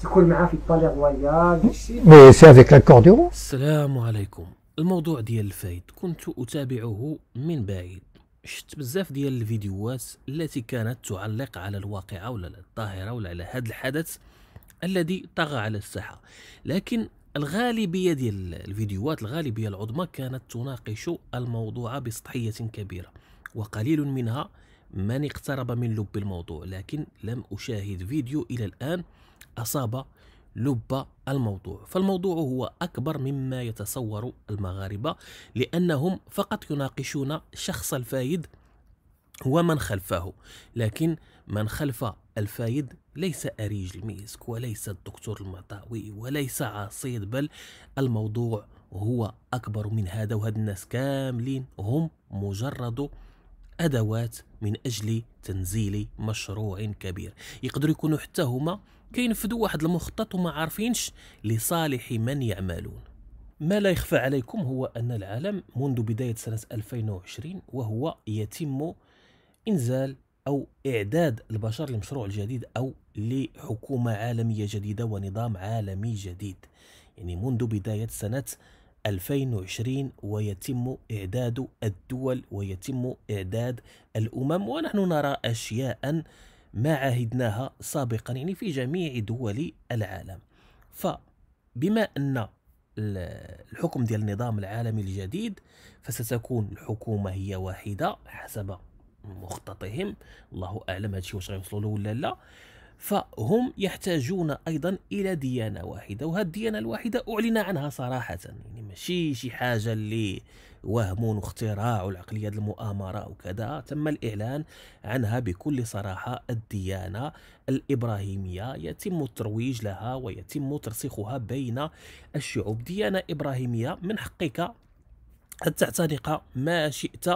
تكون معاه في البالي رويال مي سي افيك لاكورديون السلام عليكم الموضوع ديال الفايد كنت اتابعه من بعيد شفت بزاف ديال الفيديوهات التي كانت تعلق على الواقعة ولا الظاهرة ولا على هذا الحدث الذي طغى على الساحة لكن الغالبية ديال الفيديوهات الغالبية العظمى كانت تناقش الموضوع بسطحية كبيرة وقليل منها من اقترب من لب الموضوع لكن لم أشاهد فيديو إلى الآن أصاب لب الموضوع فالموضوع هو أكبر مما يتصور المغاربة لأنهم فقط يناقشون شخص الفايد ومن خلفه لكن من خلف الفايد ليس أريج الميسك وليس الدكتور المطاوي وليس عصيد بل الموضوع هو أكبر من هذا وهاد الناس كاملين هم مجرد أدوات من أجل تنزيل مشروع كبير يقدروا يكونوا حتى هما كينفذوا واحد المخطط وما عارفينش لصالح من يعملون ما لا يخفى عليكم هو أن العالم منذ بداية سنة 2020 وهو يتم إنزال أو إعداد البشر لمشروع جديد أو لحكومة عالمية جديدة ونظام عالمي جديد يعني منذ بداية سنة 2020 ويتم إعداد الدول ويتم إعداد الأمم ونحن نرى أشياء ما عهدناها سابقا يعني في جميع دول العالم فبما أن الحكم ديال النظام العالمي الجديد فستكون الحكومة هي واحدة حسب مخططهم الله أعلم هادشي واش غيوصلوا له ولا لا فهم يحتاجون أيضا إلى ديانة واحدة وهذه الديانة الواحدة أعلن عنها صراحة يعني ماشي شي حاجة اللي وهم واختراع والعقلية المؤامرة وكذا تم الإعلان عنها بكل صراحة الديانة الإبراهيمية يتم الترويج لها ويتم ترسيخها بين الشعوب ديانة إبراهيمية من حقك أن تعتنق ما شئت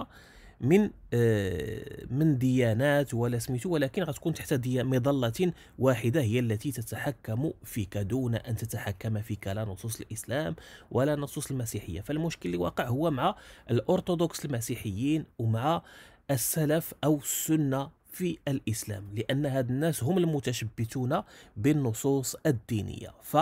من آه، من ديانات ولا سميتو ولكن غتكون تحت مظلة واحدة هي التي تتحكم فيك دون أن تتحكم فيك لا نصوص الإسلام ولا نصوص المسيحية فالمشكل اللي واقع هو مع الأرثوذكس المسيحيين ومع السلف أو السنة في الإسلام لأن هاد الناس هم المتشبتون بالنصوص الدينية ف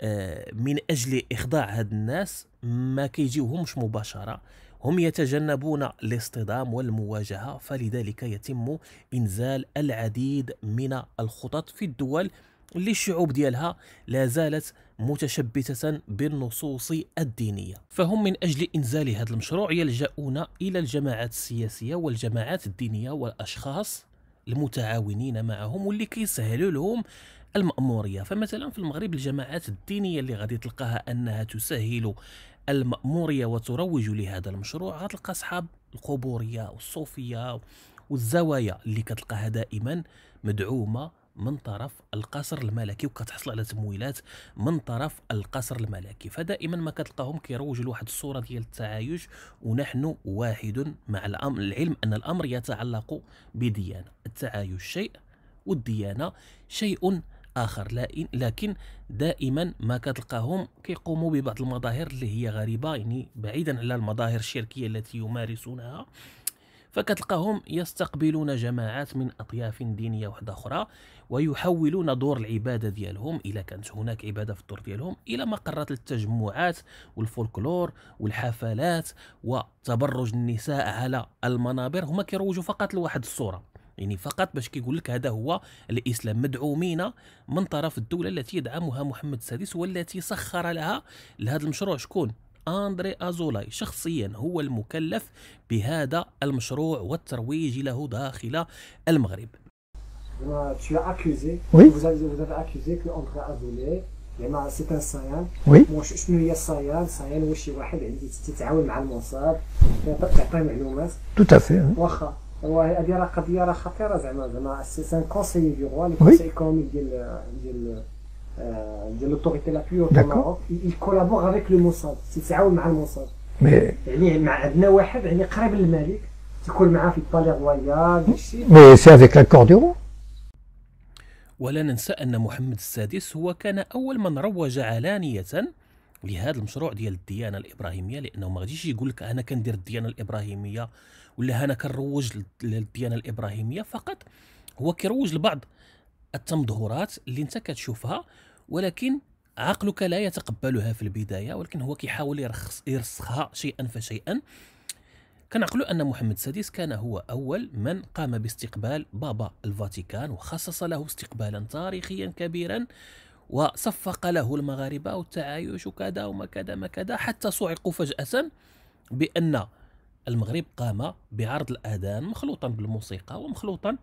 آه، من أجل إخضاع هاد الناس ما كيجيوهمش مباشرة هم يتجنبون الاصطدام والمواجهه فلذلك يتم انزال العديد من الخطط في الدول اللي الشعوب ديالها لا زالت متشبتة بالنصوص الدينية فهم من أجل إنزال هذا المشروع يلجؤون إلى الجماعات السياسية والجماعات الدينية والأشخاص المتعاونين معهم واللي كيسهلوا لهم المأمورية فمثلا في المغرب الجماعات الدينية اللي غادي تلقاها أنها تسهل المأمورية وتروج لهذا المشروع غتلقى أصحاب القبورية والصوفية والزوايا اللي كتلقاها دائما مدعومة من طرف القصر الملكي وكتحصل على تمويلات من طرف القصر الملكي فدائما ما كتلقاهم كيروجوا لواحد الصوره ديال التعايش ونحن واحد مع الامر العلم ان الامر يتعلق بديانه التعايش شيء والديانه شيء اخر لكن دائما ما كتلقاهم كيقوموا ببعض المظاهر اللي هي غريبه يعني بعيدا على المظاهر الشركيه التي يمارسونها فكتلقاهم يستقبلون جماعات من اطياف دينيه واحده اخرى ويحولون دور العباده ديالهم الى كانت هناك عباده في الدور ديالهم الى مقرات التجمعات والفولكلور والحفلات وتبرج النساء على المنابر هما كيروجوا فقط لواحد الصوره يعني فقط باش كيقول لك هذا هو الاسلام مدعومين من طرف الدوله التي يدعمها محمد السادس والتي سخر لها لهذا المشروع شكون اندري ازولاي شخصيا هو المكلف بهذا المشروع والترويج له داخل المغرب tu as accusé, oui. vous, avez, vous avez accusé que André Azoulay زعما سي ان سايان شنو هي السايان سايان هو شي واحد اللي تتعاون مع المنصب تعطيه معلومات تو تافي واخا وهي هذه راه قضيه راه خطيره زعما زعما سي ان كونسيي دو روا لو كونسيي ايكونوميك ديال ديال ديال لوتوريتي لا بيور دو ماروك يكولابور افيك لو موساد تيتعاون مع الموساد يعني مع عندنا واحد يعني قريب للملك تكون معاه في بالي رويال داكشي مي سي افيك لاكورديون ولا ننسى أن محمد السادس هو كان أول من روج علانية لهذا المشروع ديال الديانه الابراهيميه لانه ما غاديش يقول لك انا كندير الديانه الابراهيميه ولا انا كنروج للديانه الابراهيميه فقط هو كيروج لبعض التمظهرات اللي انت كتشوفها ولكن عقلك لا يتقبلها في البدايه ولكن هو كيحاول يرخص يرسخها شيئا فشيئا كنعقلوا ان محمد السادس كان هو اول من قام باستقبال بابا الفاتيكان وخصص له استقبالا تاريخيا كبيرا وصفق له المغاربة والتعايش وكذا وما كذا ما كذا حتى صعقوا فجأة بأن المغرب قام بعرض الأذان مخلوطا بالموسيقى ومخلوطا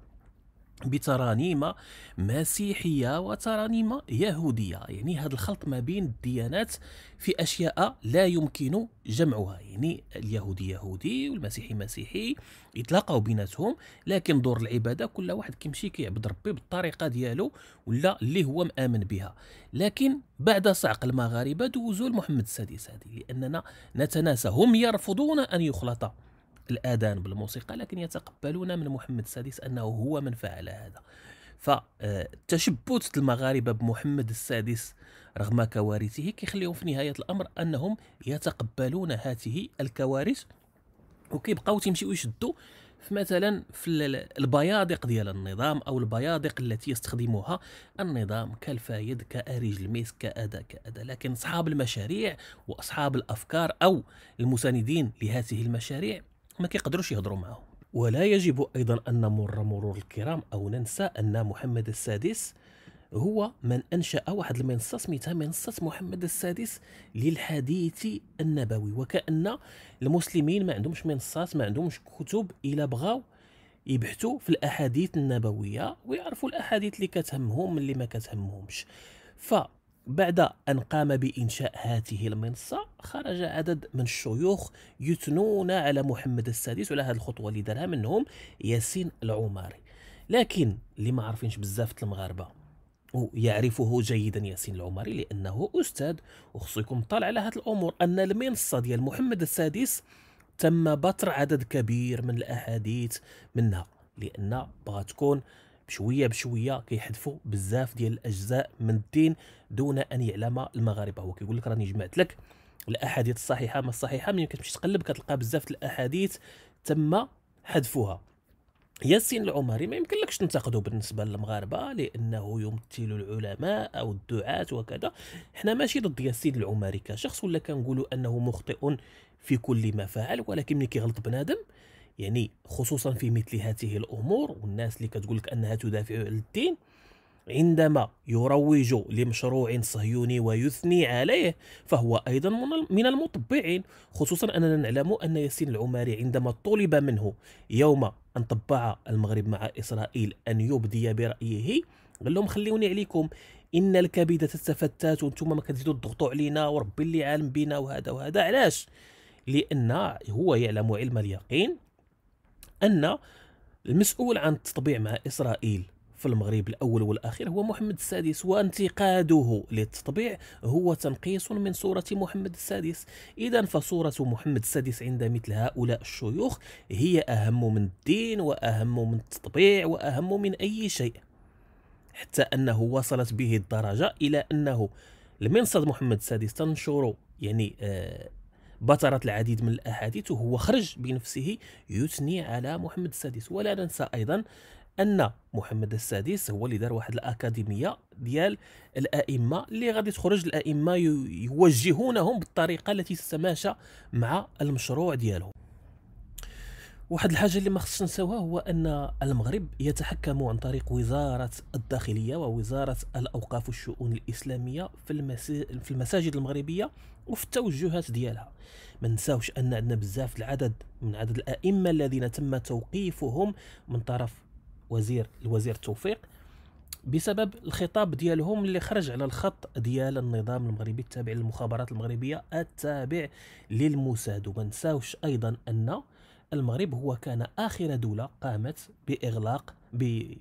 بترانيم مسيحيه وترانيم يهوديه يعني هذا الخلط ما بين الديانات في اشياء لا يمكن جمعها يعني اليهودي يهودي والمسيحي مسيحي يتلاقاو بيناتهم لكن دور العباده كل واحد كيمشي كيعبد ربي بالطريقه ديالو ولا اللي هو مامن بها لكن بعد صعق المغاربه دوزوا لمحمد السادس هذه لاننا نتناسى هم يرفضون ان يخلط الأذان بالموسيقى لكن يتقبلون من محمد السادس أنه هو من فعل هذا فتشبت آه، المغاربة بمحمد السادس رغم كوارثه كيخليهم في نهاية الأمر أنهم يتقبلون هذه الكوارث وكيبقاو تيمشيو يشدوا في مثلا في البيادق ديال النظام او البيادق التي يستخدمها النظام كالفايد كاريج الميس كأدا كأدا لكن اصحاب المشاريع واصحاب الافكار او المساندين لهذه المشاريع ما كيقدروش يهضروا معاهم ولا يجب أيضا أن نمر مرور الكرام أو ننسى أن محمد السادس هو من أنشأ واحد المنصة سميتها منصة محمد السادس للحديث النبوي وكأن المسلمين ما عندهمش منصات ما عندهمش كتب إلا بغاو يبحثوا في الأحاديث النبوية ويعرفوا الأحاديث اللي كتهمهم اللي ما كتهمهمش ف بعد أن قام بإنشاء هذه المنصة خرج عدد من الشيوخ يثنون على محمد السادس وعلى هذه الخطوة اللي دارها منهم ياسين العماري لكن اللي ما عارفينش بزاف المغاربة ويعرفه جيدا ياسين العماري لأنه أستاذ وخصو يكون طالع على هذه الأمور أن المنصة ديال محمد السادس تم بطر عدد كبير من الأحاديث منها لأن بغا تكون بشويه بشويه كيحذفوا بزاف ديال الاجزاء من الدين دون ان يعلم المغاربه هو كيقول لك راني جمعت لك الاحاديث الصحيحه ما الصحيحه ملي كتمشي تقلب كتلقى بزاف الاحاديث تم حذفوها ياسين العمري ما يمكن لكش تنتقده بالنسبه للمغاربه لانه يمثل العلماء او الدعاة وكذا حنا ماشي ضد ياسين العمري كشخص ولا كنقولوا انه مخطئ في كل ما فعل ولكن ملي كيغلط بنادم يعني خصوصا في مثل هذه الامور والناس اللي كتقول لك انها تدافع عن الدين عندما يروج لمشروع صهيوني ويثني عليه فهو ايضا من المطبعين خصوصا اننا نعلم ان ياسين العماري عندما طلب منه يوم ان طبع المغرب مع اسرائيل ان يبدي برايه قال لهم خليوني عليكم ان الكبد تتفتت وانتم ما كتزيدوا تضغطوا علينا وربي اللي عالم بنا وهذا وهذا علاش لان هو يعلم علم اليقين ان المسؤول عن التطبيع مع اسرائيل في المغرب الاول والاخير هو محمد السادس وانتقاده للتطبيع هو تنقيص من صوره محمد السادس اذا فصوره محمد السادس عند مثل هؤلاء الشيوخ هي اهم من الدين واهم من التطبيع واهم من اي شيء حتى انه وصلت به الدرجه الى انه المنصد محمد السادس تنشر يعني آه بطرت العديد من الأحاديث وهو خرج بنفسه يثني على محمد السادس ولا ننسى أيضا ان محمد السادس هو اللي دار واحد الاكاديميه ديال الائمه اللي غادي تخرج الائمه يوجهونهم بالطريقه التي تتماشى مع المشروع ديالهم واحد الحاجه اللي ما خصش نساوها هو ان المغرب يتحكم عن طريق وزاره الداخليه ووزاره الاوقاف والشؤون الاسلاميه في في المساجد المغربيه وفي التوجهات ديالها ما نساوش ان عندنا بزاف العدد من عدد الائمه الذين تم توقيفهم من طرف وزير الوزير توفيق بسبب الخطاب ديالهم اللي خرج على الخط ديال النظام المغربي التابع للمخابرات المغربيه التابع للموساد وما نساوش ايضا ان المغرب هو كان اخر دوله قامت باغلاق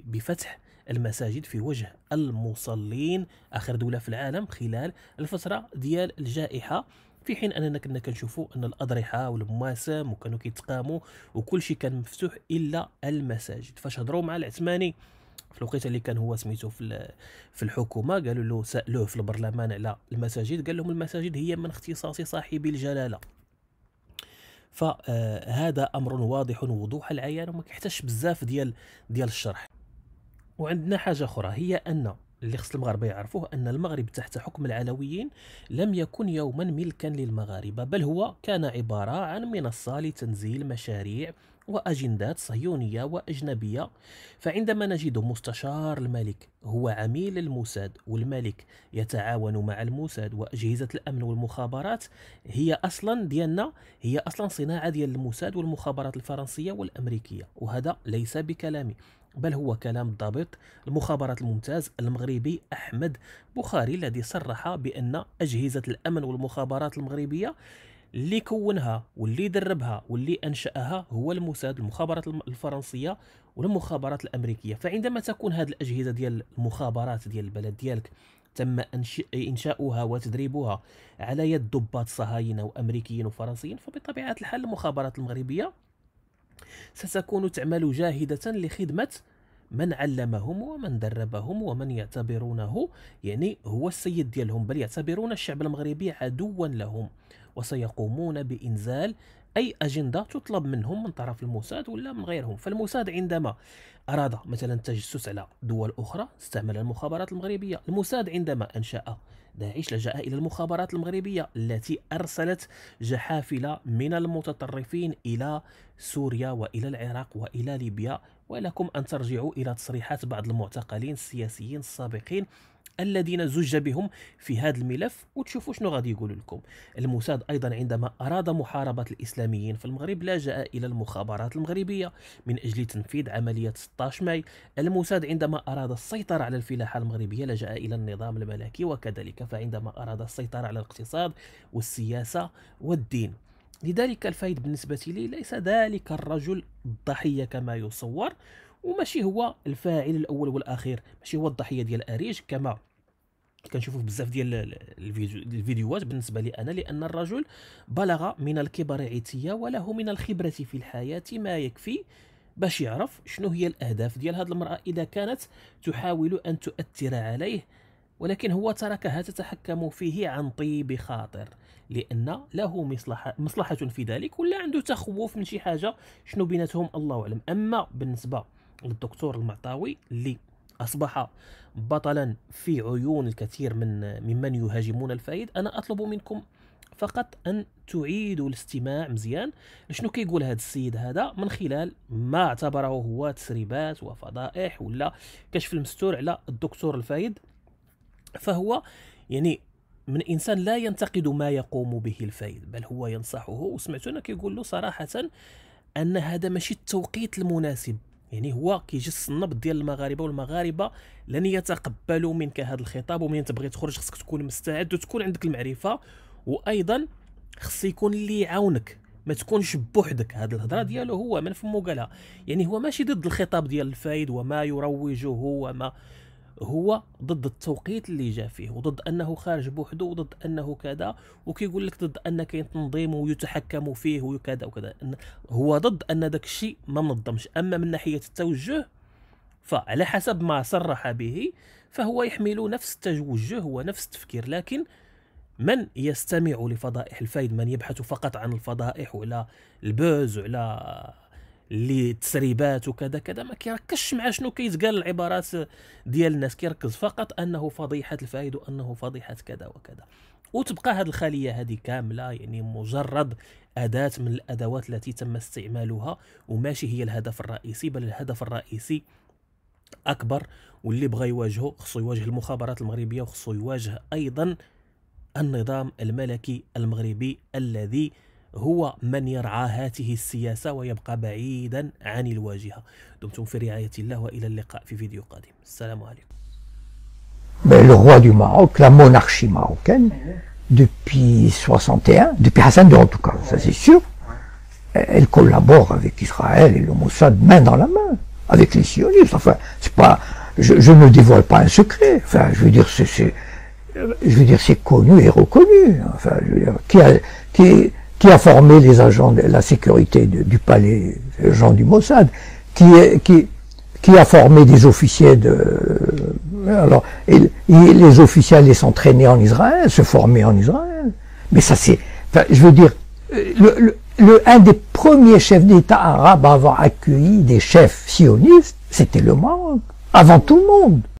بفتح المساجد في وجه المصلين آخر دولة في العالم خلال الفترة ديال الجائحة في حين اننا كنا كنشوفوا ان الاضرحه والمواسم وكانوا كيتقاموا وكل شيء كان مفتوح الا المساجد فاش هضروا مع العثماني في الوقيته اللي كان هو سميتو في في الحكومه قالوا له سالوه في البرلمان على المساجد قال لهم المساجد هي من اختصاص صاحب الجلاله فهذا امر واضح وضوح العيان وما كيحتاجش بزاف ديال ديال الشرح وعندنا حاجه اخرى هي ان اللي خص المغاربه يعرفوه ان المغرب تحت حكم العلويين لم يكن يوما ملكا للمغاربه بل هو كان عباره عن منصه لتنزيل مشاريع وأجندات صهيونية وأجنبية فعندما نجد مستشار الملك هو عميل الموساد والملك يتعاون مع الموساد وأجهزة الأمن والمخابرات هي أصلا ديالنا هي أصلا صناعة ديال الموساد والمخابرات الفرنسية والأمريكية وهذا ليس بكلامي بل هو كلام الضابط المخابرات الممتاز المغربي أحمد بخاري الذي صرح بأن أجهزة الأمن والمخابرات المغربية اللي كونها واللي دربها واللي انشاها هو الموساد المخابرات الفرنسيه والمخابرات الامريكيه فعندما تكون هذه الاجهزه ديال المخابرات ديال البلد ديالك تم انشاؤها وتدريبها على يد ضباط صهاينه وامريكيين وفرنسيين فبطبيعه الحال المخابرات المغربيه ستكون تعمل جاهده لخدمه من علمهم ومن دربهم ومن يعتبرونه يعني هو السيد ديالهم بل يعتبرون الشعب المغربي عدوا لهم وسيقومون بإنزال أي أجندة تطلب منهم من طرف الموساد ولا من غيرهم فالموساد عندما أراد مثلا التجسس على دول أخرى استعمل المخابرات المغربية الموساد عندما أنشأ داعش لجأ إلى المخابرات المغربية التي أرسلت جحافل من المتطرفين إلى سوريا وإلى العراق وإلى ليبيا ولكم أن ترجعوا إلى تصريحات بعض المعتقلين السياسيين السابقين الذين زج بهم في هذا الملف وتشوفوا شنو غادي يقولوا لكم الموساد ايضا عندما اراد محاربه الاسلاميين في المغرب لجا الى المخابرات المغربيه من اجل تنفيذ عمليه 16 ماي الموساد عندما اراد السيطره على الفلاحه المغربيه لجا الى النظام الملكي وكذلك فعندما اراد السيطره على الاقتصاد والسياسه والدين لذلك الفايد بالنسبه لي ليس ذلك الرجل الضحيه كما يصور وماشي هو الفاعل الاول والاخير ماشي هو الضحيه ديال اريج كما كنشوفوا في بزاف ديال الفيديوهات بالنسبه لي انا لان الرجل بلغ من الكبر عتيا وله من الخبره في الحياه ما يكفي باش يعرف شنو هي الاهداف ديال هذه المراه اذا كانت تحاول ان تؤثر عليه ولكن هو تركها تتحكم فيه عن طيب خاطر لان له مصلحه مصلحه في ذلك ولا عنده تخوف من شي حاجه شنو بيناتهم الله اعلم اما بالنسبه للدكتور المعطاوي اللي أصبح بطلا في عيون الكثير من ممن يهاجمون الفايد أنا أطلب منكم فقط أن تعيدوا الاستماع مزيان شنو كيقول هذا السيد هذا من خلال ما اعتبره هو تسريبات وفضائح ولا كشف المستور على الدكتور الفايد فهو يعني من انسان لا ينتقد ما يقوم به الفايد بل هو ينصحه انه كيقول له صراحه ان هذا ماشي التوقيت المناسب يعني هو كيجي الصنب ديال المغاربه والمغاربه لن يتقبلوا منك هذا الخطاب ومن تبغي تخرج خصك تكون مستعد وتكون عندك المعرفه وايضا خص يكون اللي يعاونك ما تكونش بوحدك هذه الهضره ديالو هو من فمو قالها يعني هو ماشي ضد الخطاب ديال الفايد وما يروجه وما هو ضد التوقيت اللي جا فيه وضد انه خارج بوحده وضد انه كذا وكيقول لك ضد ان كاين تنظيم ويتحكم فيه وكذا وكذا هو ضد ان داك الشيء ما منظمش اما من ناحيه التوجه فعلى حسب ما صرح به فهو يحمل نفس التوجه ونفس التفكير لكن من يستمع لفضائح الفيد من يبحث فقط عن الفضائح ولا البوز ولا لتسريبات وكذا كذا ما كيركزش مع شنو كيتقال العبارات ديال الناس كيركز فقط انه فضيحه الفائد وانه فضيحه كذا وكذا وتبقى هذه الخليه هذه كامله يعني مجرد اداه من الادوات التي تم استعمالها وماشي هي الهدف الرئيسي بل الهدف الرئيسي اكبر واللي بغى يواجهه خصو يواجه المخابرات المغربيه وخصو يواجه ايضا النظام الملكي المغربي الذي هو Mais ben, le roi du Maroc, la monarchie marocaine, depuis 61, depuis Hassan II en tout cas, ça c'est sûr, elle collabore avec Israël et le Mossad main dans la main, avec les sionistes. Enfin, c'est pas, je, ne dévoile pas un secret. Enfin, je veux dire, c'est, je veux dire, c'est connu et reconnu. Enfin, je veux dire, qui a, qui, qui a formé les agents de la sécurité du palais, les gens du Mossad, qui, qui, qui a formé des officiers de... Euh, alors, les officiers allaient s'entraîner en Israël, se former en Israël. Mais ça c'est... je veux dire, le, un des premiers chefs d'État arabe à avoir accueilli des chefs sionistes, c'était le Maroc, avant tout le monde.